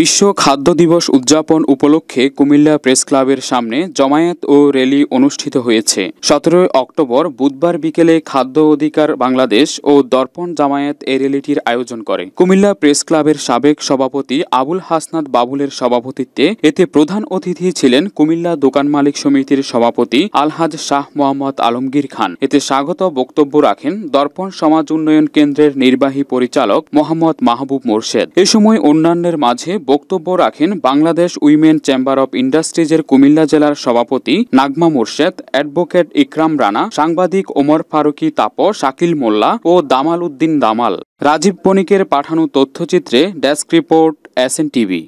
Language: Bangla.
বিশ্ব খাদ্য দিবস উদযাপন উপলক্ষে কুমিল্লা প্রেস ক্লাবের সামনে জমায়েত ও র্যালি অনুষ্ঠিত হয়েছে সতেরোই অক্টোবর বুধবার বিকেলে খাদ্য অধিকার বাংলাদেশ ও দর্পণ জামায়াত এ র্যালিটির আয়োজন করে কুমিল্লা প্রেস ক্লাবের সাবেক সভাপতি আবুল হাসনাত বাবুলের সভাপতিত্বে এতে প্রধান অতিথি ছিলেন কুমিল্লা দোকান মালিক সমিতির সভাপতি আলহাজ শাহ মোহাম্মদ আলমগীর খান এতে স্বাগত বক্তব্য রাখেন দর্পণ সমাজ উন্নয়ন কেন্দ্রের নির্বাহী পরিচালক মোহাম্মদ মাহবুব মোর্শেদ এ সময় অন্যান্যের মাঝে বক্তব্য রাখেন বাংলাদেশ উইমেন চেম্বার অব ইন্ডাস্ট্রিজের কুমিল্লা জেলার সভাপতি নাগমা মোর্শেদ অ্যাডভোকেট ইকরাম রানা সাংবাদিক ওমর ফারুকি তাপ শাকিল মোল্লা ও দামাল উদ্দিন দামাল রাজীব বণিকের পাঠানো তথ্যচিত্রে ডেস্ক রিপোর্ট এস টিভি